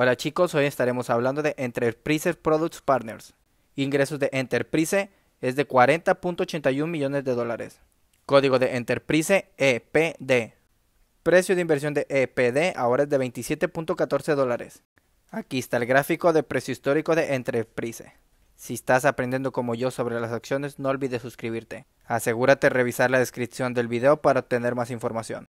Hola chicos, hoy estaremos hablando de Enterprise Products Partners. Ingresos de Enterprise es de 40.81 millones de dólares. Código de Enterprise EPD. Precio de inversión de EPD ahora es de 27.14 dólares. Aquí está el gráfico de precio histórico de Enterprise. Si estás aprendiendo como yo sobre las acciones, no olvides suscribirte. Asegúrate de revisar la descripción del video para obtener más información.